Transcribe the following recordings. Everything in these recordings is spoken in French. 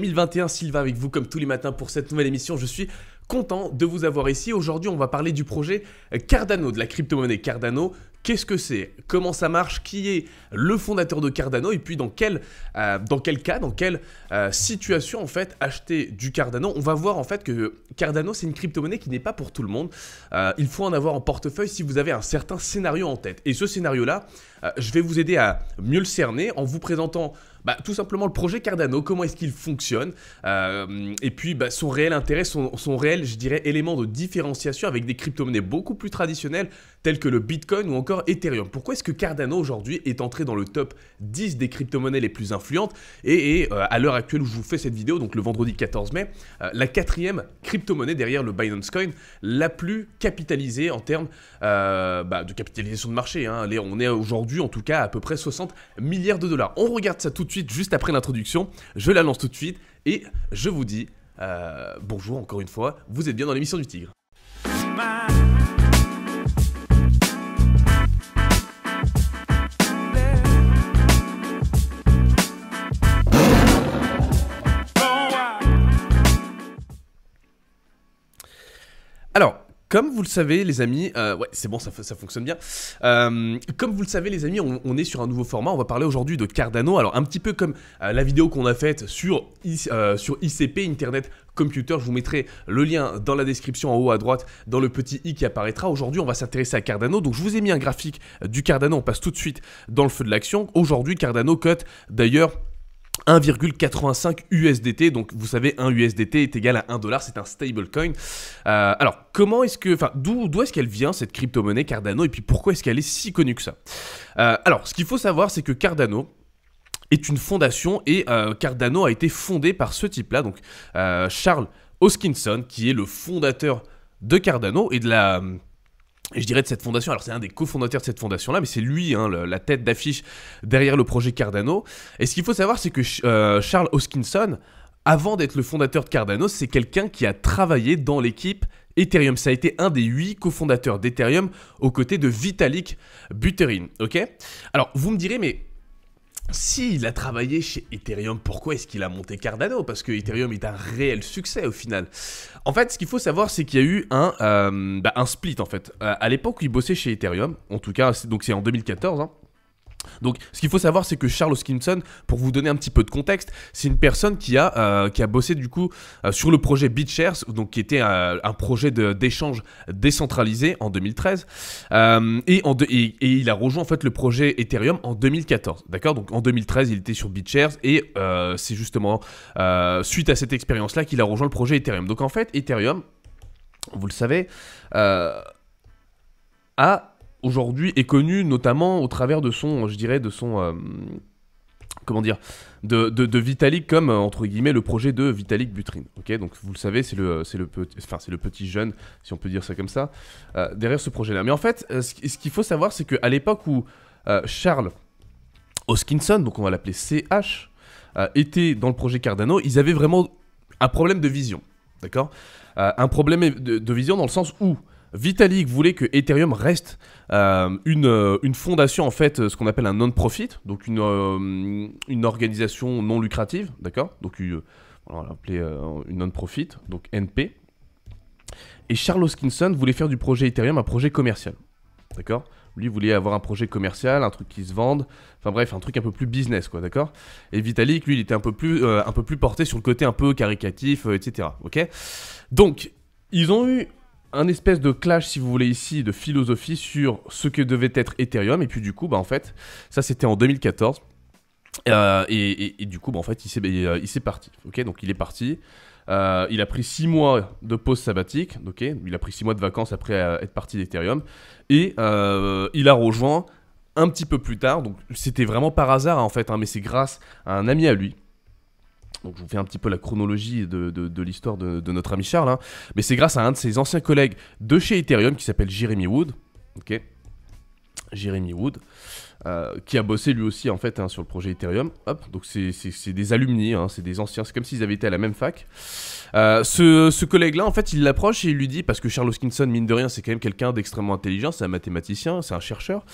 2021. Sylvain avec vous comme tous les matins pour cette nouvelle émission. Je suis content de vous avoir ici. Aujourd'hui, on va parler du projet Cardano, de la crypto-monnaie Cardano. Qu'est-ce que c'est Comment ça marche Qui est le fondateur de Cardano Et puis dans quel, euh, dans quel cas, dans quelle euh, situation en fait acheter du Cardano On va voir en fait que Cardano c'est une crypto-monnaie qui n'est pas pour tout le monde. Euh, il faut en avoir en portefeuille si vous avez un certain scénario en tête. Et ce scénario-là, euh, je vais vous aider à mieux le cerner en vous présentant bah, tout simplement le projet Cardano, comment est-ce qu'il fonctionne, euh, et puis bah, son réel intérêt, son, réel, je dirais, élément de différenciation avec des crypto-monnaies beaucoup plus traditionnelles telles que le Bitcoin ou encore Ethereum. Pourquoi est-ce que Cardano aujourd'hui est entré dans le top 10 des crypto-monnaies les plus influentes et, euh, à l'heure actuelle où je vous fais cette vidéo, donc le vendredi 14 mai, la quatrième crypto-monnaie derrière le Binance Coin, la plus capitalisée en termes bah, de capitalisation de marché. Hein. on est aujourd'hui en tout cas à, peu près 60 milliards de dollars. On regarde ça tout de suite juste après l'introduction, je la lance tout de suite et je vous dis euh, bonjour encore une fois, vous êtes bien dans l'émission du Tigre. Comme vous le savez, les amis, euh, ouais, c'est bon, ça, fonctionne bien. Euh, comme vous le savez, les amis, on, est sur un nouveau format. On va parler aujourd'hui de Cardano. Alors, un petit peu comme euh, la vidéo qu'on a faite sur, sur ICP, Internet Computer. Je vous mettrai le lien dans la description en haut à droite, dans le petit i qui apparaîtra. Aujourd'hui, on va s'intéresser à Cardano. Donc, je vous ai mis un graphique du Cardano. On passe tout de suite dans le feu de l'action. Aujourd'hui, Cardano cut d'ailleurs 1,85 USDT, donc vous savez 1 USDT est égal à 1 dollar, c'est un stablecoin. Euh, alors comment est-ce que, enfin d'où, d'où est-ce qu'elle vient cette crypto-monnaie Cardano et puis pourquoi est-ce qu'elle est si connue que ça euh, Alors ce qu'il faut savoir c'est que Cardano, est une fondation et euh, Cardano a été fondé par ce type-là, donc Charles Hoskinson, qui est le fondateur de Cardano et de la et je dirais de cette fondation, alors c'est un des cofondateurs de cette fondation-là, mais c'est lui, hein, la tête d'affiche derrière le projet Cardano. Et ce qu'il faut savoir, c'est que euh, Charles Hoskinson, avant d'être le fondateur de Cardano, c'est quelqu'un qui a travaillé dans l'équipe Ethereum. Ça a été un des huit cofondateurs d'Ethereum aux côtés de Vitalik Buterin. Ok Alors, vous me direz, mais s'il a travaillé chez Ethereum, pourquoi est-ce qu'il a monté Cardano Parce que Ethereum est un réel succès au final. En fait, ce qu'il faut savoir, c'est qu'il y a eu un, euh, bah, split en fait. Euh, à l'époque où il bossait chez Ethereum, en tout cas, donc c'est en 2014, donc, ce qu'il faut savoir, c'est que Charles Hoskinson, pour vous donner un petit peu de contexte, c'est une personne qui a, euh, qui a bossé du coup euh, sur le projet BitShares, donc qui était euh, un projet d'échange décentralisé en 2013, et, et, il a rejoint en fait le projet Ethereum en 2014, d'accord Donc en 2013, il était sur BitShares, et c'est justement suite à cette expérience-là qu'il a rejoint le projet Ethereum. Donc en fait, Ethereum, vous le savez, a aujourd'hui est connu notamment au travers de son, je dirais, de son... Euh, comment dire de, de, Vitalik comme euh, entre guillemets le projet de Vitalik Buterin. Ok, donc vous le savez, c'est le le petit le petit jeune si on peut dire ça comme ça euh, derrière ce projet-là. Mais en fait, ce qu'il faut savoir, c'est qu'à l'époque où Charles Hoskinson, donc on va l'appeler CH, était dans le projet Cardano, ils avaient vraiment un problème de vision, d'accord Un problème de, vision dans le sens où Vitalik voulait que Ethereum reste euh, une, euh, une, fondation, en fait, euh, ce qu'on appelle un non-profit, donc une, une organisation non lucrative, d'accord Donc, on va l'appeler une non-profit, donc NP. Et Charles Hoskinson voulait faire du projet Ethereum un projet commercial, d'accord lui voulait avoir un projet commercial, un truc qui se vende, enfin bref, un truc un peu plus business, quoi, d'accord Et Vitalik, lui, il était un peu plus, un peu plus porté sur le côté un peu caricatif, etc. Ok Donc, ils ont eu un espèce de clash, si vous voulez, ici, de philosophie sur ce que devait être Ethereum. Et puis du coup, bah, en fait, ça c'était en 2014. Euh, et, du coup, bah, en fait, il s'est, euh, il, parti. Ok, donc il est parti. Euh, il a pris 6 mois de pause sabbatique. Ok, il a pris 6 mois de vacances après être parti d'Ethereum. Et il a rejoint un petit peu plus tard. Donc c'était vraiment par hasard en fait, hein, mais c'est grâce à un ami à lui donc je vous fais un petit peu la chronologie de, l'histoire de, notre ami Charles, hein. mais c'est grâce à un de ses anciens collègues de chez Ethereum qui s'appelle Jeremy Wood, ok Jeremy Wood, euh, qui a bossé lui aussi en fait hein, sur le projet Ethereum. donc c'est des alumni, hein, c'est des anciens, c'est comme s'ils avaient été à la même fac. Euh, ce, collègue-là, en fait, il l'approche et il lui dit, parce que Charles Hoskinson, mine de rien, c'est quand même quelqu'un d'extrêmement intelligent, c'est un mathématicien, c'est un chercheur,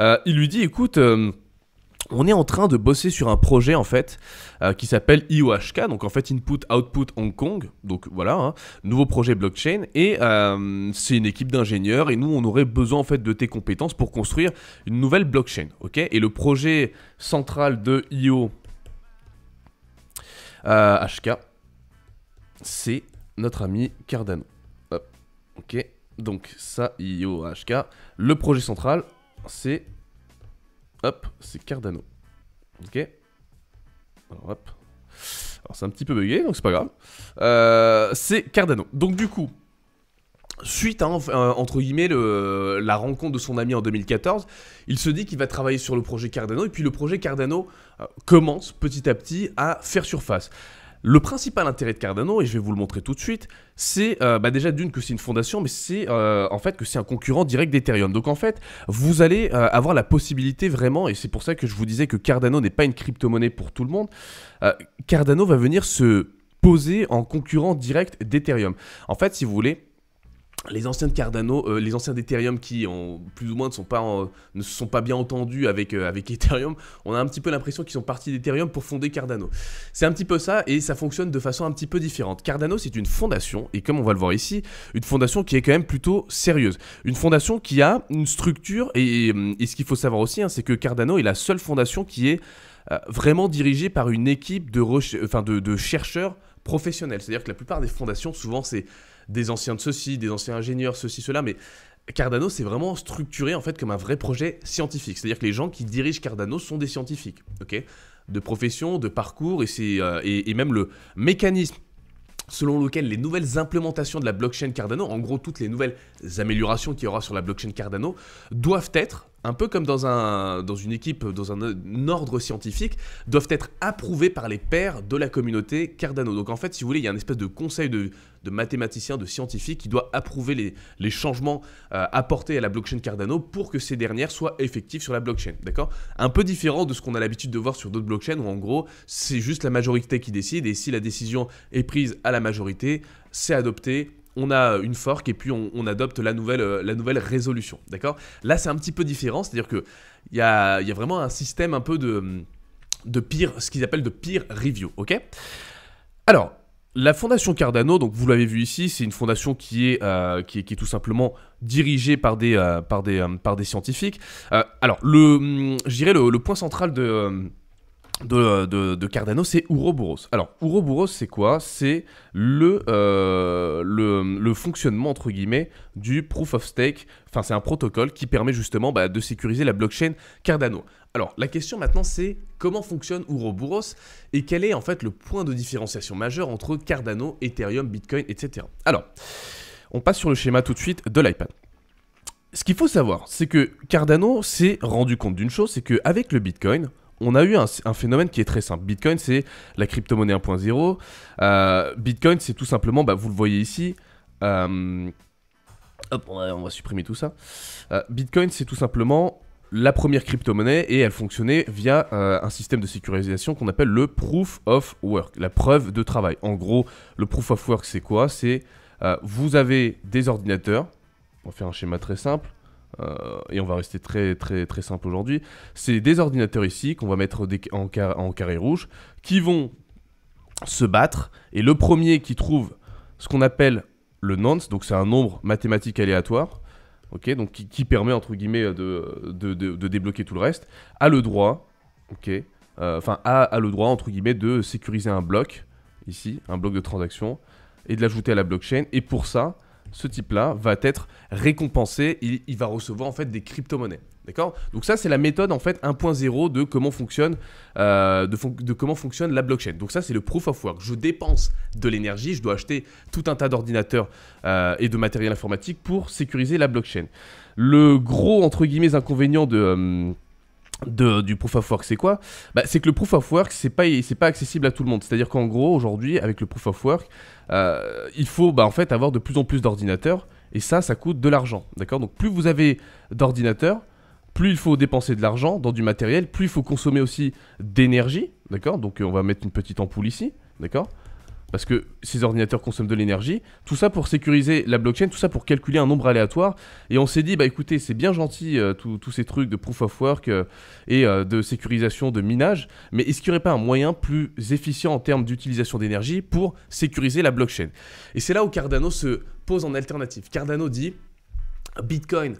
euh, il lui dit, écoute on est en train de bosser sur un projet en fait euh, qui s'appelle IOHK, donc en fait Input Output Hong Kong, donc voilà, hein. nouveau projet blockchain, et euh, c'est une équipe d'ingénieurs, et nous on aurait besoin en fait de tes compétences pour construire une nouvelle blockchain, ok Et le projet central de IOHK, euh, c'est notre ami Cardano. ok, donc ça IOHK, le projet central c'est Hop, c'est Cardano. Ok. Alors hop. Alors c'est un petit peu bugué, donc c'est pas grave. Euh, c'est Cardano. Donc du coup, suite à, euh, entre guillemets, la rencontre de son ami en 2014, il se dit qu'il va travailler sur le projet Cardano, et puis le projet Cardano euh, commence petit à petit à faire surface. Le principal intérêt de Cardano, et je vais vous le montrer tout de suite, c'est euh, bah déjà d'une que c'est une fondation, mais c'est euh, en fait que c'est un concurrent direct d'Ethereum. Donc en fait, vous allez euh, avoir la possibilité vraiment, et c'est pour ça que je vous disais que Cardano n'est pas une crypto-monnaie pour tout le monde, Cardano va venir se poser en concurrent direct d'Ethereum. En fait, si vous voulez, les anciens de Cardano, euh, les anciens d'Ethereum qui ont, plus ou moins ne, sont pas ne se sont pas bien entendus avec, euh, avec Ethereum, on a un petit peu l'impression qu'ils sont partis d'Ethereum pour fonder Cardano. C'est un petit peu ça et ça fonctionne de façon un petit peu différente. Cardano c'est une fondation et comme on va le voir ici, une fondation qui est quand même plutôt sérieuse. Une fondation qui a une structure et, ce qu'il faut savoir aussi hein, c'est que Cardano est la seule fondation qui est euh, vraiment dirigée par une équipe de, enfin de chercheurs professionnels. C'est-à-dire que la plupart des fondations souvent c'est des anciens de ceci, des anciens ingénieurs, ceci, cela, mais Cardano, c'est vraiment structuré en fait comme un vrai projet scientifique. C'est-à-dire que les gens qui dirigent Cardano sont des scientifiques, ok De profession, de parcours, et, c'est, euh, et même le mécanisme selon lequel les nouvelles implémentations de la blockchain Cardano, en gros toutes les nouvelles améliorations qu'il y aura sur la blockchain Cardano, doivent être un peu comme dans, un, dans une équipe, dans un, ordre scientifique, doivent être approuvés par les pairs de la communauté Cardano. Donc en fait, si vous voulez, il y a un espèce de conseil de, mathématiciens, de scientifiques qui doit approuver les, changements euh, apportés à la blockchain Cardano pour que ces dernières soient effectives sur la blockchain. D'accord Un peu différent de ce qu'on a l'habitude de voir sur d'autres blockchains où en gros, c'est juste la majorité qui décide et si la décision est prise à la majorité, c'est adopté on a euh, une fork et puis on, adopte la nouvelle, euh, la nouvelle résolution. D'accord Là, c'est un petit peu différent, c'est-à-dire qu'il y a, y a vraiment un système un peu de, de peer, ce qu'ils appellent de peer review. Ok Alors, la fondation Cardano, donc vous l'avez vu ici, c'est une fondation qui est, euh, qui est, tout simplement dirigée par des, par des, par des scientifiques. alors, le, hum, je dirais le, point central de de, Cardano, c'est Ouroboros. Alors, Ouroboros, c'est quoi C'est euh, le, le, fonctionnement, entre guillemets, du proof of stake. Enfin, c'est un protocole qui permet justement bah, de sécuriser la blockchain Cardano. Alors, la question maintenant, c'est comment fonctionne Ouroboros et quel est en fait le point de différenciation majeur entre Cardano, Ethereum, Bitcoin, etc. Alors, on passe sur le schéma tout de suite de l'iPad. Ce qu'il faut savoir, c'est que Cardano s'est rendu compte d'une chose, c'est qu'avec le Bitcoin, on a eu un, phénomène qui est très simple. Bitcoin, c'est la crypto-monnaie 1.0. Euh, Bitcoin, c'est tout simplement, bah, vous le voyez ici. Euh, on va, supprimer tout ça. Euh, Bitcoin, c'est tout simplement la première crypto-monnaie et elle fonctionnait via un système de sécurisation qu'on appelle le proof of work, la preuve de travail. En gros, le proof of work, c'est quoi C'est vous avez des ordinateurs, on va faire un schéma très simple, euh, et on va rester très très très simple aujourd'hui, c'est des ordinateurs ici qu'on va mettre en, en, carré rouge qui vont se battre et le premier qui trouve ce qu'on appelle le nonce, donc c'est un nombre mathématique aléatoire, ok, donc qui, permet entre guillemets de, débloquer tout le reste, a le droit, ok, euh, enfin a, a, le droit entre guillemets de sécuriser un bloc ici, un bloc de transaction et de l'ajouter à la blockchain et pour ça ce type-là va être récompensé, il, va recevoir en fait des crypto-monnaies. D'accord Donc ça c'est la méthode en fait 1.0 de comment fonctionne euh, de, comment fonctionne la blockchain. Donc ça c'est le proof of work. Je dépense de l'énergie, je dois acheter tout un tas d'ordinateurs euh, et de matériel informatique pour sécuriser la blockchain. Le gros entre guillemets inconvénient de euh, du proof of work, c'est quoi bah, C'est que le proof of work, c'est pas, pas accessible à tout le monde. C'est-à-dire qu'en gros, aujourd'hui, avec le proof of work, euh, il faut bah, en fait avoir de plus en plus d'ordinateurs, et ça, ça coûte de l'argent, d'accord Donc plus vous avez d'ordinateurs, plus il faut dépenser de l'argent dans du matériel, plus il faut consommer aussi d'énergie, d'accord Donc euh, on va mettre une petite ampoule ici, d'accord parce que ces ordinateurs consomment de l'énergie, tout ça pour sécuriser la blockchain, tout ça pour calculer un nombre aléatoire. Et on s'est dit, bah écoutez, c'est bien gentil euh, tous ces trucs de proof of work euh, et euh, de sécurisation, de minage, mais est-ce qu'il n'y aurait pas un moyen plus efficient en termes d'utilisation d'énergie pour sécuriser la blockchain Et c'est là où Cardano se pose en alternative. Cardano dit, Bitcoin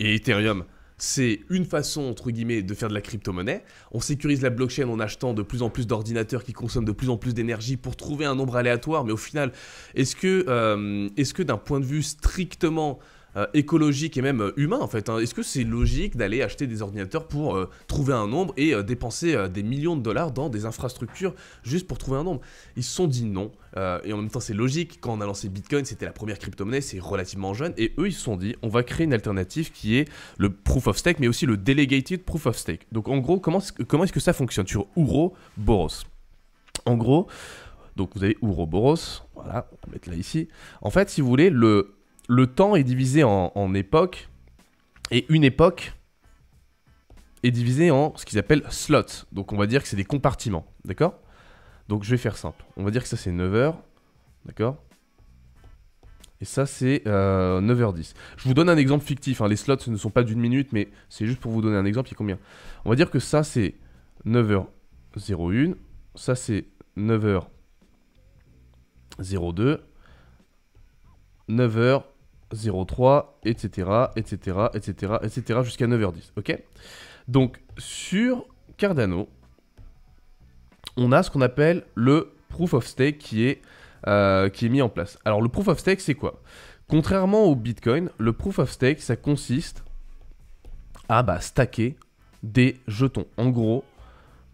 et Ethereum, c'est une façon, entre guillemets, de faire de la crypto-monnaie. On sécurise la blockchain en achetant de plus en plus d'ordinateurs qui consomment de plus en plus d'énergie pour trouver un nombre aléatoire. Mais au final, est-ce que, euh, est-ce que d'un point de vue strictement euh, écologique et même euh, humain en fait. Hein. Est-ce que c'est logique d'aller acheter des ordinateurs pour euh, trouver un nombre et dépenser des millions de dollars dans des infrastructures juste pour trouver un nombre Ils se sont dit non. et en même temps c'est logique, quand on a lancé Bitcoin c'était la première crypto c'est relativement jeune. Et eux ils se sont dit on va créer une alternative qui est le proof of stake mais aussi le delegated proof of stake. Donc en gros comment, comment est-ce que ça fonctionne sur Ouroboros En gros... Donc vous avez Ouroboros, voilà, on va mettre là ici. En fait, si vous voulez, le, le temps est divisé en, époques, et une époque est divisée en ce qu'ils appellent slots. Donc on va dire que c'est des compartiments, d'accord Donc je vais faire simple. On va dire que ça c'est 9h, d'accord et ça, c'est 9h10. Euh, je vous donne un exemple fictif. Hein. Les slots ne sont pas d'une minute, mais c'est juste pour vous donner un exemple. Il y a combien On va dire que ça, c'est 9h01. Ça, c'est 9h02. 9h 03, etc., etc., etc., etc., jusqu'à 9h10, ok Donc, sur Cardano, on a ce qu'on appelle le proof of stake qui est, euh, qui est mis en place. Alors, le proof of stake, c'est quoi Contrairement au Bitcoin, le proof of stake, ça consiste à bah, stacker des jetons. En gros,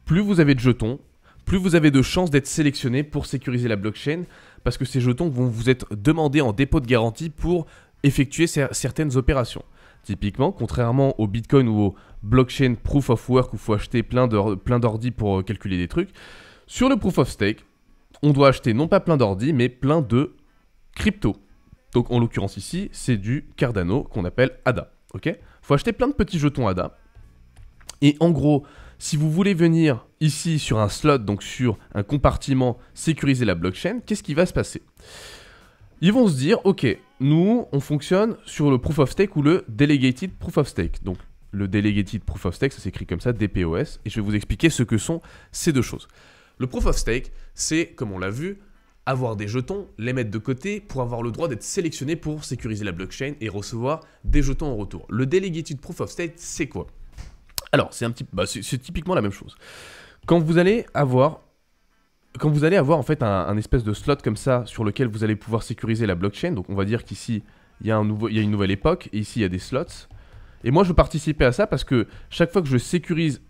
plus vous avez de jetons, plus vous avez de chances d'être sélectionné pour sécuriser la blockchain, parce que ces jetons vont vous être demandés en dépôt de garantie pour effectuer certaines opérations. Typiquement, contrairement au Bitcoin ou au blockchain proof of work où il faut acheter plein d'ordi pour euh, calculer des trucs, sur le proof of stake, on doit acheter non pas plein d'ordi, mais plein de crypto. Donc en l'occurrence ici, c'est du Cardano qu'on appelle ADA. Ok Faut acheter plein de petits jetons ADA. Et en gros, si vous voulez venir ici sur un slot, donc sur un compartiment sécuriser la blockchain, qu'est-ce qui va se passer Ils vont se dire, ok, nous, on fonctionne sur le proof of stake ou le delegated proof of stake. Donc, le delegated proof of stake, ça s'écrit comme ça, DPoS, et je vais vous expliquer ce que sont ces deux choses. Le proof of stake, c'est, comme on l'a vu, avoir des jetons, les mettre de côté pour avoir le droit d'être sélectionné pour sécuriser la blockchain et recevoir des jetons en retour. Le delegated proof of stake, c'est quoi Alors, c'est un petit, bah, c'est typiquement la même chose. Quand vous allez avoir quand vous allez avoir en fait un, espèce de slot comme ça sur lequel vous allez pouvoir sécuriser la blockchain, donc on va dire qu'ici il y, a une nouvelle époque et ici il y a des slots. Et moi je participais à ça parce que chaque fois que je sécurise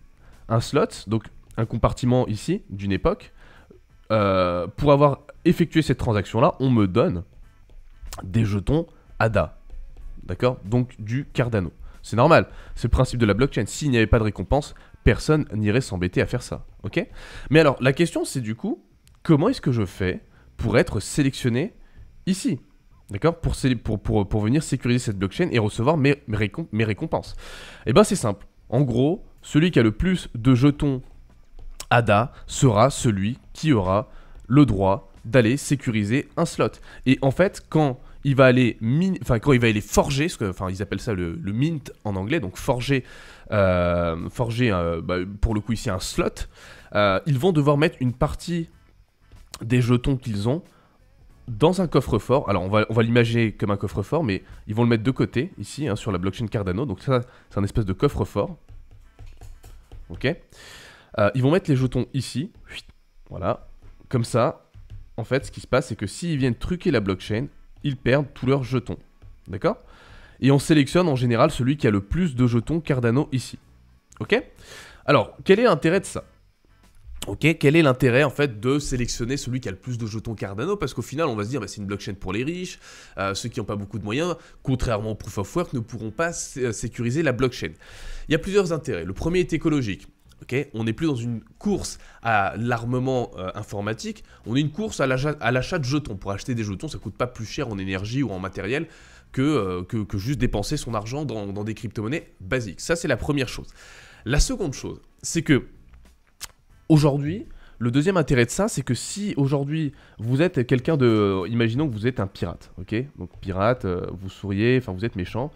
un slot, donc un compartiment ici d'une époque, euh, pour avoir effectué cette transaction là, on me donne des jetons ADA. D'accord Donc du Cardano. C'est normal, c'est le principe de la blockchain. S'il n'y avait pas de récompense, personne n'irait s'embêter à faire ça. Ok Mais alors, la question, c'est du coup, comment est-ce que je fais pour être sélectionné ici D'accord pour, pour, pour, venir sécuriser cette blockchain et recevoir mes, mes, récompenses. Et eh bien, c'est simple. En gros, celui qui a le plus de jetons ADA sera celui qui aura le droit d'aller sécuriser un slot. Et en fait, quand il va aller, enfin quand il va aller forger, ce que, enfin ils appellent ça le, mint en anglais, donc forger, euh, euh, bah, pour le coup ici un slot. Euh, ils vont devoir mettre une partie des jetons qu'ils ont dans un coffre-fort. Alors on va, on va l'imaginer comme un coffre-fort, mais ils vont le mettre de côté ici hein, sur la blockchain Cardano. Donc ça, c'est un espèce de coffre-fort. Ok. ils vont mettre les jetons ici, voilà, comme ça. En fait, ce qui se passe, c'est que s'ils viennent truquer la blockchain, ils perdent tous leurs jetons. D'accord Et on sélectionne en général celui qui a le plus de jetons Cardano ici. Ok Alors, quel est l'intérêt de ça Ok, quel est l'intérêt en fait de sélectionner celui qui a le plus de jetons Cardano Parce qu'au final, on va se dire, bah, c'est une blockchain pour les riches, euh, ceux qui n'ont pas beaucoup de moyens, contrairement au Proof of Work, ne pourront pas sécuriser la blockchain. Il y a plusieurs intérêts. Le premier est écologique on n'est plus dans une course à l'armement euh, informatique, on est une course à l'achat de jetons. Pour acheter des jetons, ça coûte pas plus cher en énergie ou en matériel euh, que, juste dépenser son argent dans, dans des crypto-monnaies basiques. Ça, c'est la première chose. La seconde chose, c'est que aujourd'hui, le deuxième intérêt de ça, c'est que si aujourd'hui vous êtes quelqu'un de, imaginons que vous êtes un pirate, ok, donc pirate, euh, vous souriez, enfin vous êtes méchant,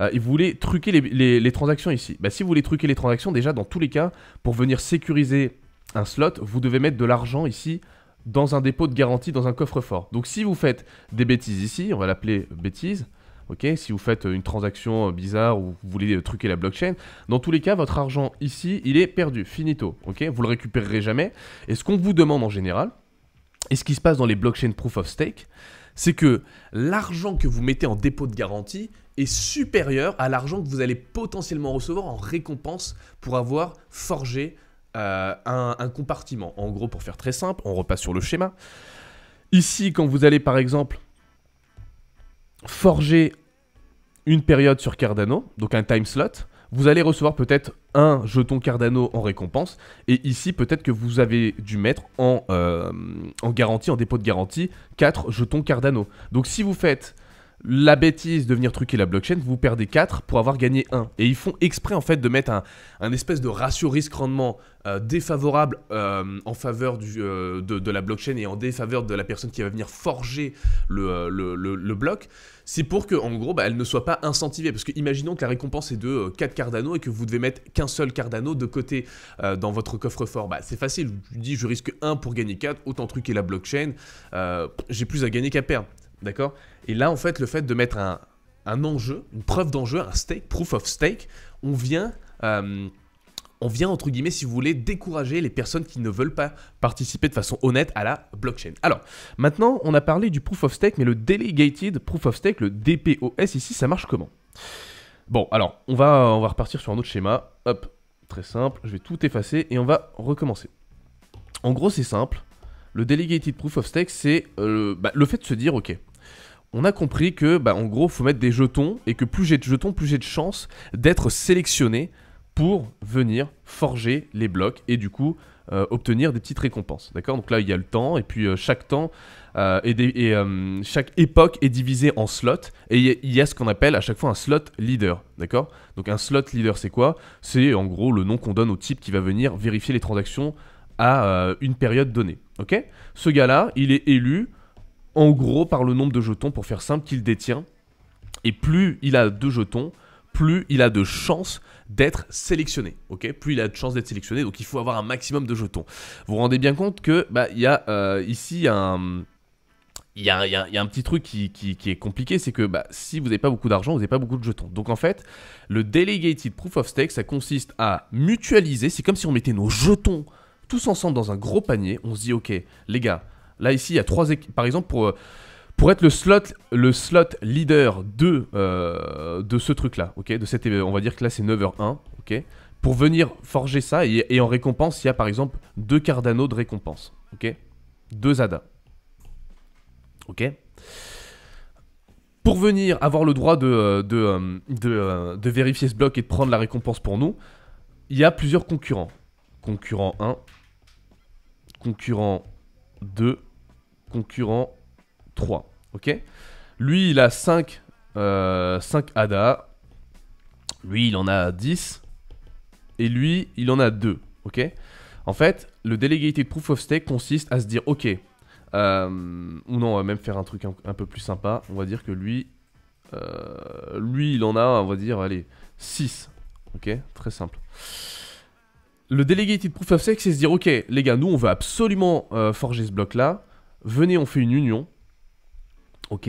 euh, et vous voulez truquer les, transactions ici. Bah, si vous voulez truquer les transactions, déjà dans tous les cas, pour venir sécuriser un slot, vous devez mettre de l'argent ici dans un dépôt de garantie, dans un coffre-fort. Donc si vous faites des bêtises ici, on va l'appeler bêtises ok Si vous faites une transaction euh, bizarre ou vous voulez euh, truquer la blockchain, dans tous les cas, votre argent ici, il est perdu, finito, ok Vous le récupérerez jamais. Et ce qu'on vous demande en général, et ce qui se passe dans les blockchain proof of stake, c'est que l'argent que vous mettez en dépôt de garantie est supérieur à l'argent que vous allez potentiellement recevoir en récompense pour avoir forgé euh, un, un, compartiment. En gros, pour faire très simple, on repasse sur le schéma. Ici, quand vous allez par exemple forger une période sur Cardano, donc un time slot, vous allez recevoir peut-être un jeton Cardano en récompense. Et ici, peut-être que vous avez dû mettre en, euh, en, garantie, en dépôt de garantie, 4 jetons Cardano. Donc si vous faites la bêtise de venir truquer la blockchain, vous perdez 4 pour avoir gagné 1. Et ils font exprès en fait de mettre un, espèce de ratio risque-rendement euh, défavorable euh, en faveur euh, de, la blockchain et en défaveur de la personne qui va venir forger le, bloc. C'est pour que en gros bah, elle ne soit pas incentivée. Parce que imaginons que la récompense est de 4 Cardano et que vous devez mettre qu'un seul Cardano de côté dans votre coffre-fort. Bah, c'est facile, je dis je risque 1 pour gagner 4, autant truquer la blockchain, j'ai plus à gagner qu'à perdre. D'accord Et là, en fait, le fait de mettre un, enjeu, une preuve d'enjeu, un stake, proof of stake, on vient. Euh, on vient, entre guillemets, si vous voulez, décourager les personnes qui ne veulent pas participer de façon honnête à la blockchain. Alors, maintenant, on a parlé du proof of stake, mais le delegated proof of stake, le DPoS ici, ça marche comment Bon, alors, on va, on va repartir sur un autre schéma. Hop, très simple, je vais tout effacer et on va recommencer. En gros, c'est simple. Le delegated proof of stake, c'est euh, bah, le fait de se dire, ok, on a compris que, bah, en gros, faut mettre des jetons et que plus j'ai de jetons, plus j'ai de chances d'être sélectionné pour venir forger les blocs et du coup euh, obtenir des petites récompenses. D'accord Donc là, il y a le temps, et puis euh, chaque temps et, euh, chaque époque est divisée en slots, et il y, y, a ce qu'on appelle à chaque fois un slot leader. D'accord Donc un slot leader, c'est quoi C'est en gros le nom qu'on donne au type qui va venir vérifier les transactions à une période donnée. Ok Ce gars-là, il est élu en gros par le nombre de jetons, pour faire simple, qu'il détient. Et plus il a de jetons, plus il a de chances d'être sélectionné. Ok, plus il a de chances d'être sélectionné. Donc il faut avoir un maximum de jetons. Vous vous rendez bien compte que bah il y a euh, ici un il y, un petit truc qui, est compliqué, c'est que bah, si vous n'avez pas beaucoup d'argent, vous n'avez pas beaucoup de jetons. Donc en fait, le Delegated Proof of Stake, ça consiste à mutualiser, c'est comme si on mettait nos jetons tous ensemble dans un gros panier, on se dit ok, les gars, Là, ici, il y a trois équipes. Par exemple, pour, euh, pour être le slot, le slot leader de, euh, de ce truc-là, de cette, euh, On va dire que là, c'est 9h1, Pour venir forger ça, et, en récompense, il y a par exemple deux Cardano de récompense, ok Deux ADA, ok pour venir avoir le droit de, de, de, vérifier ce bloc et de prendre la récompense pour nous, il y a plusieurs concurrents. Concurrent 1, concurrent 2, concurrent 3. Ok Lui, il a 5, 5 ADA. Lui, il en a 10. Et lui, il en a 2. Ok En fait, le delegated proof of stake consiste à se dire ok, euh, ou non, on va même faire un truc un, peu plus sympa. On va dire que lui, euh, lui, il en a, on va dire, allez, 6. Ok Très simple. Le delegated proof of stake, c'est se dire ok, les gars, nous, on veut absolument euh, forger ce bloc là venez, on fait une union. Ok.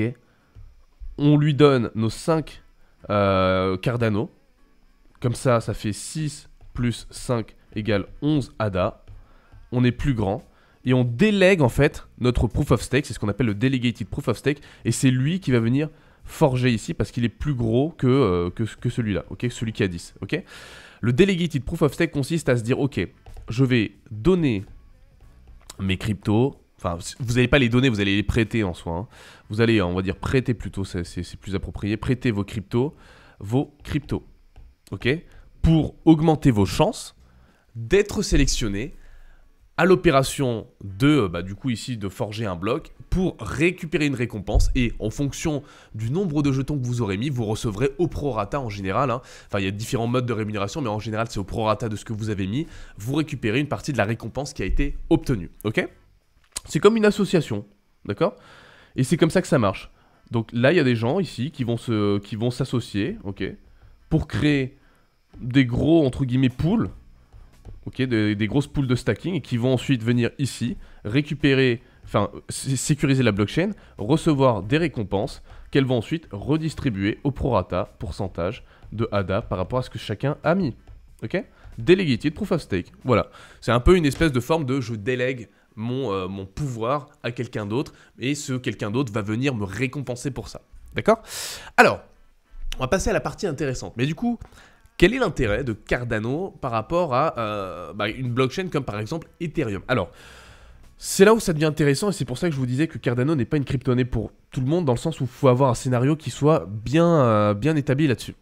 On lui donne nos 5 euh, Cardano. Comme ça, ça fait 6 plus 5 égale 11 ADA. On est plus grand. Et on délègue en fait notre proof of stake. C'est ce qu'on appelle le delegated proof of stake. Et c'est lui qui va venir forger ici parce qu'il est plus gros que, euh, que, celui-là. Ok, celui qui a 10. Ok. Le delegated proof of stake consiste à se dire ok, je vais donner mes cryptos Enfin, vous n'allez pas les donner, vous allez les prêter en soi. Hein. Vous allez, on va dire, prêter plutôt, c'est plus approprié. Prêter vos cryptos, vos cryptos. OK Pour augmenter vos chances d'être sélectionné à l'opération de, bah, du coup ici, de forger un bloc pour récupérer une récompense. Et en fonction du nombre de jetons que vous aurez mis, vous recevrez au prorata en général. Hein. Enfin, il y a différents modes de rémunération, mais en général, c'est au prorata de ce que vous avez mis. Vous récupérez une partie de la récompense qui a été obtenue. OK c'est comme une association, d'accord Et c'est comme ça que ça marche. Donc là, il y a des gens ici qui vont se, qui vont s'associer, ok, pour créer des gros entre guillemets poules, ok, des, grosses pools de stacking et qui vont ensuite venir ici récupérer, enfin sécuriser la blockchain, recevoir des récompenses qu'elles vont ensuite redistribuer au prorata pourcentage de ADA par rapport à ce que chacun a mis, ok? Delegated Proof of Stake. Voilà. C'est un peu une espèce de forme de je délègue euh, mon, pouvoir à quelqu'un d'autre, et ce quelqu'un d'autre va venir me récompenser pour ça. D'accord Alors, on va passer à la partie intéressante. Mais du coup, quel est l'intérêt de Cardano par rapport à euh, bah, une blockchain comme par exemple Ethereum Alors, c'est là où ça devient intéressant et c'est pour ça que je vous disais que Cardano n'est pas une crypto pour tout le monde dans le sens où il faut avoir un scénario qui soit bien, euh, bien établi là-dessus.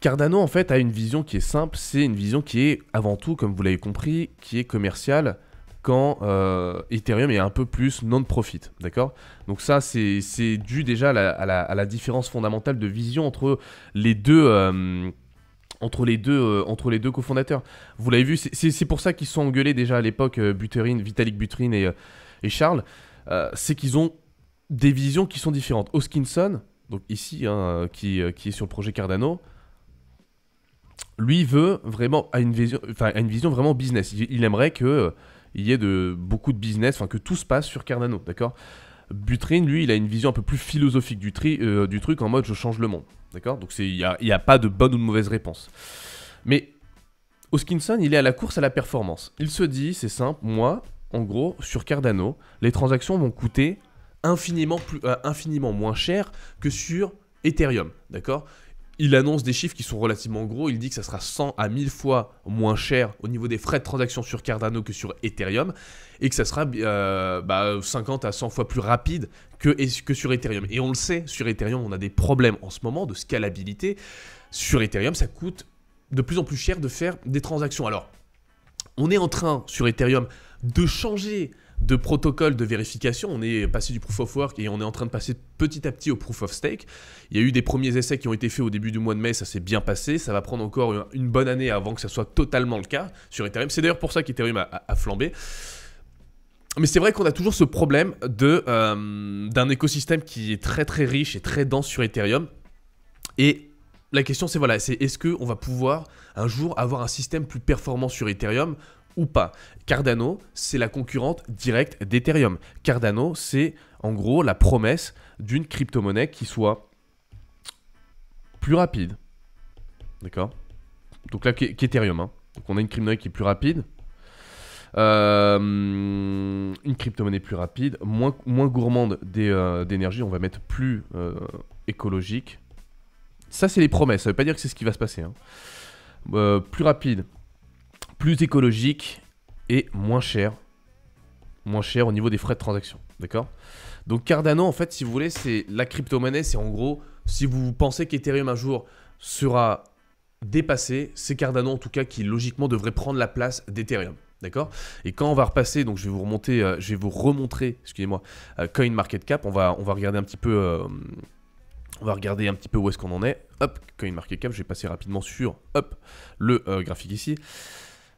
Cardano en fait a une vision qui est simple, c'est une vision qui est avant tout, comme vous l'avez compris, qui est commerciale, quand euh, Ethereum est un peu plus non-profit, d'accord Donc ça, c'est dû déjà à la, différence fondamentale de vision entre les deux... Euh, entre les deux, euh, entre les deux cofondateurs. Vous l'avez vu, c'est pour ça qu'ils sont engueulés déjà à l'époque, Buterin, Vitalik Buterin et, Charles. c'est qu'ils ont des visions qui sont différentes. Hoskinson, donc ici, hein, qui, est sur le projet Cardano, lui veut vraiment, a une vision, enfin, a une vision vraiment business. il aimerait que il y ait de, beaucoup de business, enfin que tout se passe sur Cardano, d'accord Butrine, lui, il a une vision un peu plus philosophique du, euh, du truc en mode je change le monde, d'accord Donc il n'y a, a pas de bonne ou de mauvaise réponse. Mais Hoskinson, il est à la course à la performance. Il se dit, c'est simple, moi, en gros, sur Cardano, les transactions vont coûter infiniment, plus, euh, infiniment moins cher que sur Ethereum, d'accord il annonce des chiffres qui sont relativement gros. Il dit que ça sera 100 à 1000 fois moins cher au niveau des frais de transaction sur Cardano que sur Ethereum et que ça sera 50 euh, bah, à 100 fois plus rapide que, que sur Ethereum. Et on le sait, sur Ethereum, on a des problèmes en ce moment de scalabilité. Sur Ethereum, ça coûte de plus en plus cher de faire des transactions. Alors, on est en train sur Ethereum de changer de protocoles de vérification. On est passé du proof of work et on est en train de passer petit à petit au proof of stake. Il y a eu des premiers essais qui ont été faits au début du mois de mai, ça s'est bien passé. Ça va prendre encore une bonne année avant que ça soit totalement le cas sur Ethereum. C'est d'ailleurs pour ça qu'Ethereum a, flambé. Mais c'est vrai qu'on a toujours ce problème de, euh, d'un écosystème qui est très très riche et très dense sur Ethereum. Et la question c'est voilà, c'est est-ce qu'on va pouvoir un jour avoir un système plus performant sur Ethereum ou pas. Cardano, c'est la concurrente directe d'Ethereum. Cardano, c'est en gros la promesse d'une crypto-monnaie qui soit plus rapide. D'accord Donc là, qu'Ethereum. Hein. Donc on a une crypto-monnaie qui est plus rapide. Euh, une crypto-monnaie plus rapide, moins, gourmande euh, d'énergie, on va mettre plus euh, écologique. Ça, c'est les promesses, ça veut pas dire que c'est ce qui va se passer. Hein. plus rapide, plus écologique et moins cher. Moins cher au niveau des frais de transaction. D'accord Donc Cardano, en fait, si vous voulez, c'est la crypto-monnaie, c'est en gros, si vous pensez qu'Ethereum un jour sera dépassé, c'est Cardano en tout cas qui logiquement devrait prendre la place d'Ethereum. D'accord Et quand on va repasser, donc je vais vous remonter, euh, je vais vous remontrer, excusez-moi, Market euh, CoinMarketCap, on va, on va regarder un petit peu. Euh, on va regarder un petit peu où est-ce qu'on en est. Hop, CoinMarketCap, je vais passer rapidement sur hop, le graphique ici.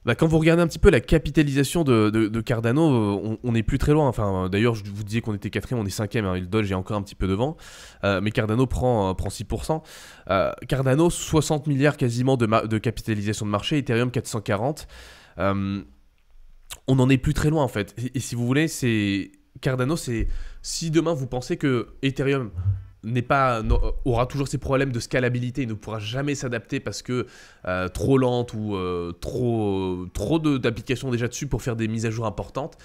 Bah, quand vous regardez un petit peu la capitalisation de, Cardano, euh, on n'est plus très loin. Enfin, euh, d'ailleurs, je vous disais qu'on était quatrième, on est cinquième. Hein, il le Doge est encore un petit peu devant, euh, mais Cardano prend, prend 6%. Cardano, 60 milliards quasiment de, capitalisation de marché, Ethereum 440. on n'en est plus très loin en fait. Et, et si vous voulez, c'est Cardano, c'est si demain vous pensez que Ethereum n'est pas euh, aura toujours ses problèmes de scalabilité et ne pourra jamais s'adapter parce que euh, trop lente ou euh, trop d'applications déjà dessus pour faire des mises à jour importantes.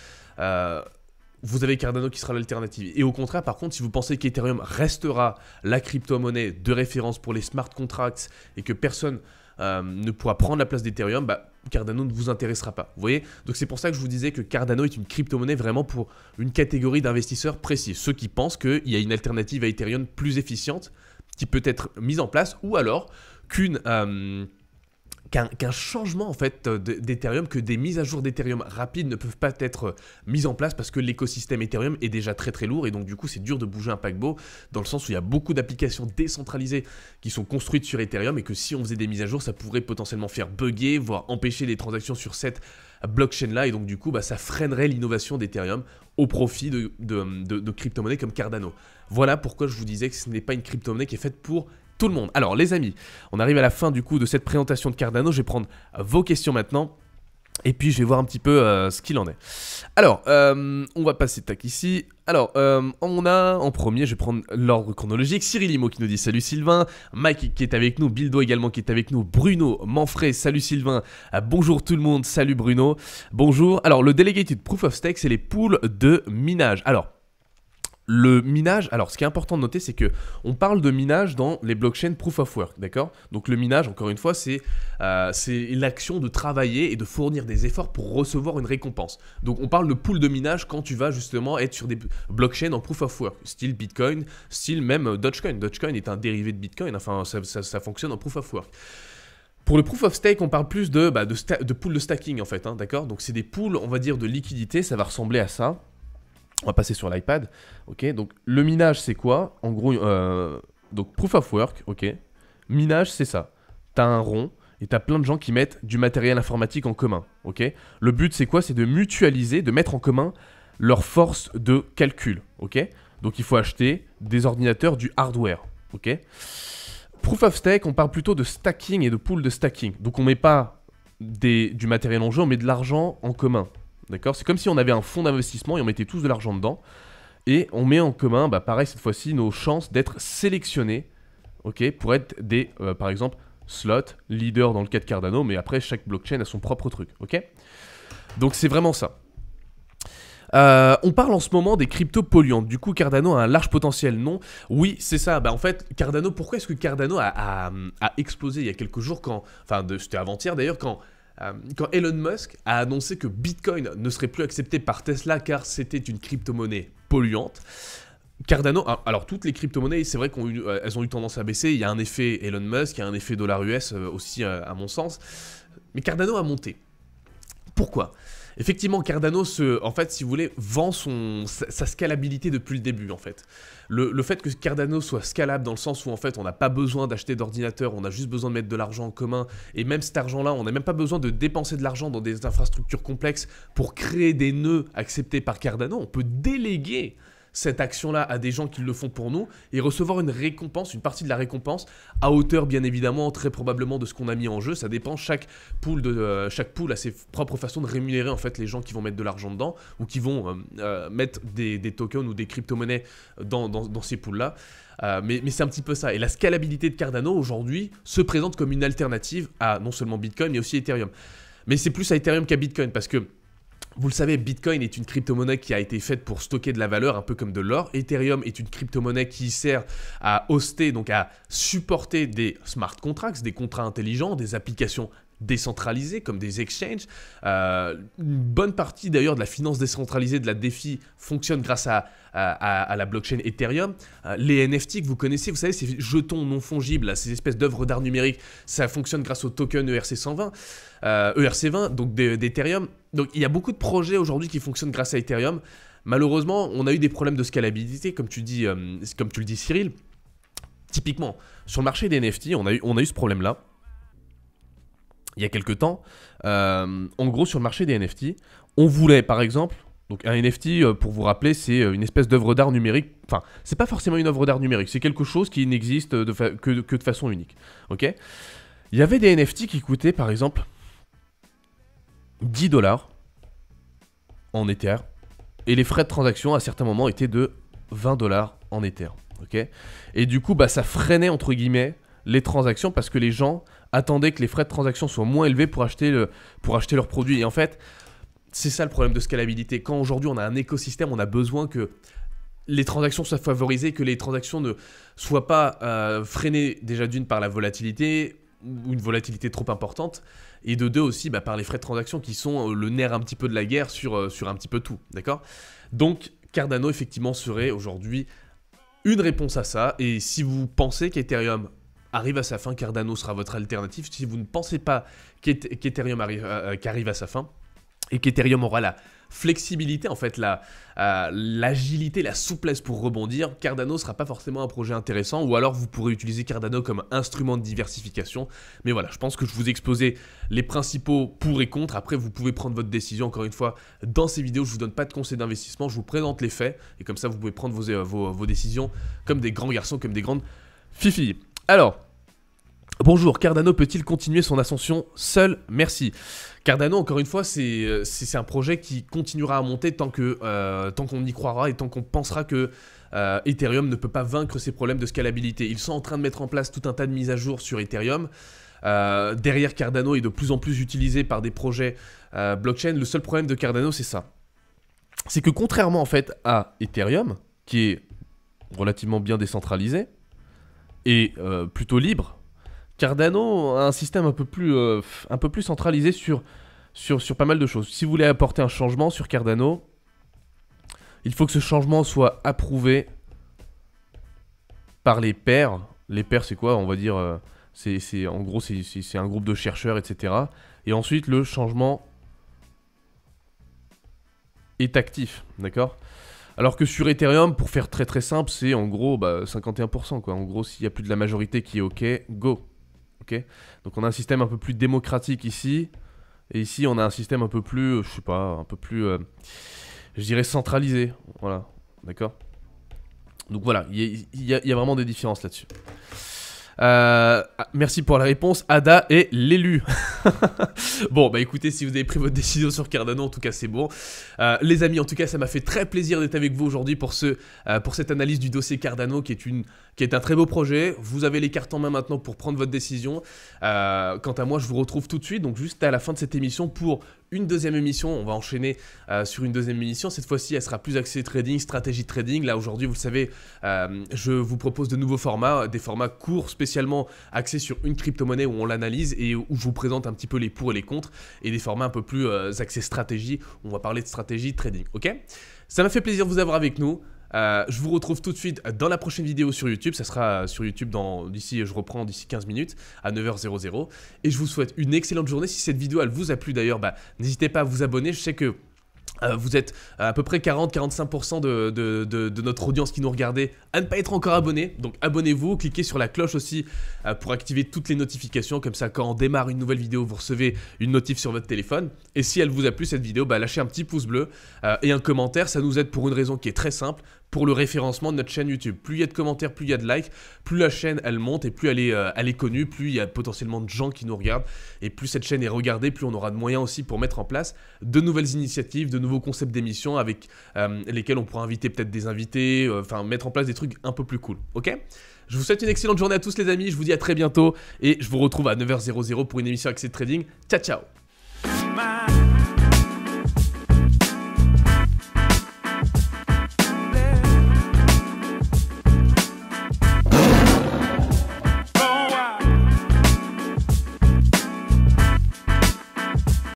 vous avez Cardano qui sera l'alternative. Et au contraire, par contre, si vous pensez qu'Ethereum restera la crypto-monnaie de référence pour les smart contracts et que personne ne pourra prendre la place d'Ethereum, bah, Cardano ne vous intéressera pas. Vous voyez Donc c'est pour ça que je vous disais que Cardano est une crypto-monnaie vraiment pour une catégorie d'investisseurs précis. Ceux qui pensent qu'il y a une alternative à Ethereum plus efficiente qui peut être mise en place ou alors qu'une... Euh, qu'un changement en fait euh, d'Ethereum, que des mises à jour d'Ethereum rapides ne peuvent pas être euh, mises en place parce que l'écosystème Ethereum est déjà très très lourd et donc du coup c'est dur de bouger un paquebot dans le sens où il y a beaucoup d'applications décentralisées qui sont construites sur Ethereum et que si on faisait des mises à jour ça pourrait potentiellement faire bugger, voire empêcher les transactions sur cette blockchain là et donc du coup bah, ça freinerait l'innovation d'Ethereum au profit de, de crypto-monnaies comme Cardano. Voilà pourquoi je vous disais que ce n'est pas une crypto-monnaie qui est faite pour tout le monde. Alors les amis, on arrive à la fin du coup de cette présentation de Cardano, je vais prendre vos questions maintenant. Et puis je vais voir un petit peu euh, ce qu'il en est. Alors, euh, on va passer tac ici. Alors, euh, on a en premier, je vais prendre l'ordre chronologique, Cyril Imo qui nous dit salut Sylvain, Mike qui est avec nous, Bildo également qui est avec nous, Bruno Manfré, salut Sylvain, bonjour tout le monde, salut Bruno, bonjour. Alors, le Delegated Proof of Stake, c'est les poules de minage. Alors, le minage, alors ce qui est important de noter, c'est que on parle de minage dans les blockchains proof of work, d'accord Donc le minage, encore une fois, c'est l'action euh, de travailler et de fournir des efforts pour recevoir une récompense. Donc on parle de pool de minage quand tu vas justement être sur des blockchains en proof of work, style Bitcoin, style même euh, Dogecoin. Dogecoin est un dérivé de Bitcoin, enfin ça, fonctionne en proof of work. Pour le proof of stake, on parle plus de, bah, de, pool de stacking en fait, hein, d'accord Donc c'est des pools, on va dire, de liquidité, ça va ressembler à ça. On va passer sur l'iPad. Ok, donc le minage, c'est quoi En gros, euh, donc proof of work, ok. Minage, c'est ça. T'as un rond et t'as plein de gens qui mettent du matériel informatique en commun. Ok. Le but, c'est quoi C'est de mutualiser, de mettre en commun leur force de calcul. Ok. Donc il faut acheter des ordinateurs, du hardware. Ok. Proof of stake, on parle plutôt de stacking et de pool de stacking. Donc on met pas du matériel en jeu, on met de l'argent en commun. C'est comme si on avait un fonds d'investissement et on mettait tous de l'argent dedans. Et on met en commun, bah, pareil cette fois-ci, nos chances d'être sélectionnés ok, pour être des, euh, par exemple, slot, leader dans le cas de Cardano, mais après chaque blockchain a son propre truc. ok Donc c'est vraiment ça. Euh, on parle en ce moment des cryptos polluantes. Du coup, Cardano a un large potentiel, non Oui, c'est ça. Bah, en fait, Cardano, pourquoi est-ce que Cardano a, a, explosé il y a quelques jours quand. Enfin, c'était avant-hier d'ailleurs, quand euh, quand Elon Musk a annoncé que Bitcoin ne serait plus accepté par Tesla car c'était une crypto-monnaie polluante, Cardano, alors toutes les crypto-monnaies, c'est vrai qu'elles euh, ont eu tendance à baisser, il y a un effet Elon Musk, il y a un effet dollar US euh, aussi à mon sens, mais Cardano a monté. Pourquoi Effectivement, Cardano, en fait, si vous voulez, vend sa, scalabilité depuis le début, en fait. Le, le, fait que Cardano soit scalable dans le sens où, en fait, on n'a pas besoin d'acheter d'ordinateur, on a juste besoin de mettre de l'argent en commun, et même cet argent-là, on n'a même pas besoin de dépenser de l'argent dans des infrastructures complexes pour créer des nœuds acceptés par Cardano. On peut déléguer cette action-là à des gens qui le font pour nous et recevoir une récompense, une partie de la récompense à hauteur bien évidemment très probablement de ce qu'on a mis en jeu. Ça dépend chaque pool de euh, chaque pool a ses propres façons de rémunérer en fait les gens qui vont mettre de l'argent dedans ou qui vont euh, euh, mettre des, tokens ou des crypto-monnaies dans, ces pools là. mais, mais c'est un petit peu ça. Et la scalabilité de Cardano aujourd'hui se présente comme une alternative à non seulement Bitcoin, mais aussi Ethereum. Mais c'est plus à Ethereum qu'à Bitcoin parce que vous le savez, Bitcoin est une crypto-monnaie qui a été faite pour stocker de la valeur, un peu comme de l'or. Ethereum est une crypto-monnaie qui sert à hoster, donc à supporter des smart contracts, des contrats intelligents, des applications décentralisés, comme des exchanges. Euh, une bonne partie d'ailleurs de la finance décentralisée de la DeFi fonctionne grâce à, la blockchain Ethereum. Euh, les NFT que vous connaissez, vous savez, ces jetons non fongibles, ces espèces d'œuvres d'art numérique, ça fonctionne grâce au token ERC120, ERC20, euh, e donc d'Ethereum. Donc il y a beaucoup de projets aujourd'hui qui fonctionnent grâce à Ethereum. Malheureusement, on a eu des problèmes de scalabilité, comme tu, dis, comme tu le dis Cyril. Typiquement, sur le marché des NFT, on a eu, on a eu ce problème-là il y a quelques temps, euh, en gros sur le marché des NFT, on voulait par exemple, donc un NFT euh, pour vous rappeler, c'est euh, une espèce d'œuvre d'art numérique, enfin c'est pas forcément une œuvre d'art numérique, c'est quelque chose qui n'existe que, de façon unique. Ok Il y avait des NFT qui coûtaient par exemple 10 dollars en Ether, et les frais de transaction à certains moments étaient de 20 dollars en Ether. ok et du coup, bah, ça freinait entre guillemets les transactions parce que les gens attendaient que les frais de transaction soient moins élevés pour acheter, le, pour acheter leurs produits. Et en fait, c'est ça le problème de scalabilité. Quand aujourd'hui on a un écosystème, on a besoin que les transactions soient favorisées, que les transactions ne soient pas euh, freinées déjà d'une par la volatilité ou une volatilité trop importante, et de deux aussi bah, par les frais de transaction qui sont euh, le nerf un petit peu de la guerre sur, euh, sur un petit peu tout, d'accord Donc Cardano effectivement serait aujourd'hui une réponse à ça, et si vous pensez qu'Ethereum arrive à sa fin, Cardano sera votre alternative. Si vous ne pensez pas qu'Ethereum arrive, euh, euh, à sa fin, et qu'Ethereum aura la flexibilité, en fait, la, euh, l'agilité, la souplesse pour rebondir, Cardano sera pas forcément un projet intéressant, ou alors vous pourrez utiliser Cardano comme instrument de diversification. Mais voilà, je pense que je vous ai les principaux pour et contre. Après, vous pouvez prendre votre décision, encore une fois, dans ces vidéos, je ne vous donne pas de conseils d'investissement, je vous présente les faits, et comme ça, vous pouvez prendre vos, vos, décisions comme des grands garçons, comme des grandes filles. Alors, Bonjour, Cardano peut-il continuer son ascension seul Merci. Cardano, encore une fois, c'est euh, un projet qui continuera à monter euh, tant qu'on y croira et tant qu'on pensera que euh, Ethereum ne peut pas vaincre ses problèmes de scalabilité. Ils sont en train de mettre en place tout un tas de mises à jour sur Ethereum. derrière Cardano est de plus en plus utilisé par des projets blockchain. Le seul problème de Cardano, c'est ça. C'est que contrairement en fait à Ethereum, qui est relativement bien décentralisé, et euh, plutôt libre, Cardano a un système un peu plus, euh, un peu plus centralisé sur, sur, pas mal de choses. Si vous voulez apporter un changement sur Cardano, il faut que ce changement soit approuvé par les pairs. Les pairs, c'est quoi On va dire, euh, c'est en gros, c'est un groupe de chercheurs, etc. Et ensuite, le changement est actif, d'accord alors que sur Ethereum, pour faire très très simple, c'est en gros 51%. Bah, quoi. En gros, s'il n'y a plus de la majorité qui est OK, go. ok Donc on a un système un peu plus démocratique ici. Et ici, on a un système un peu plus, euh, je sais pas, un peu plus, euh, je dirais, centralisé. Voilà, d'accord Donc voilà, il y, a vraiment des différences là-dessus. Euh, ah, merci pour la réponse. Ada est l'élu. bon, bah écoutez, si vous avez pris votre décision sur Cardano, en tout cas, c'est bon. Euh, les amis, en tout cas, ça m'a fait très plaisir d'être avec vous aujourd'hui pour, ce, euh, pour cette analyse du dossier Cardano qui est, une, qui est un très beau projet. Vous avez les cartes en main maintenant pour prendre votre décision. quant à moi, je vous retrouve tout de suite, donc juste à la fin de cette émission, pour une deuxième émission. On va enchaîner euh, sur une deuxième émission. Cette fois-ci, elle sera plus axée trading, stratégie trading. Là, aujourd'hui, vous le savez, euh, je vous propose de nouveaux formats, euh, des formats courts spécialement axés sur une crypto-monnaie où on l'analyse et où je vous présente un petit peu les pour et les contre et des formats un peu plus axés stratégie. on va parler de stratégie trading. Ok Ça m'a fait plaisir de vous avoir avec nous. Euh, je vous retrouve tout de suite dans la prochaine vidéo sur YouTube. Ça sera sur YouTube d'ici, je reprends d'ici 15 minutes à 9h00. Et je vous souhaite une excellente journée. Si cette vidéo elle vous a plu d'ailleurs, bah, n'hésitez pas à vous abonner. Je sais que euh, vous êtes à peu près 40-45% de, notre audience qui nous regardait à ne pas être encore abonné. Donc abonnez-vous, cliquez sur la cloche aussi euh, pour activer toutes les notifications. Comme ça, quand on démarre une nouvelle vidéo, vous recevez une notif sur votre téléphone. Et si elle vous a plu cette vidéo, bah, lâchez un petit pouce bleu et un commentaire. Ça nous aide pour une raison qui est très simple pour le référencement de notre chaîne YouTube. Plus il y a de commentaires, plus il y a de likes, plus la chaîne elle monte et plus euh, elle est, connue, plus il y a potentiellement de gens qui nous regardent et plus cette chaîne est regardée, plus on aura de moyens aussi pour mettre en place de nouvelles initiatives, de nouveaux concepts d'émissions avec euh, lesquels on pourra inviter peut-être des invités, euh, enfin mettre en place des trucs un peu plus cool. Ok je vous souhaite une excellente journée à tous les amis, je vous dis à très bientôt et je vous retrouve à 9h00 pour une émission Accès Trading. Ciao ciao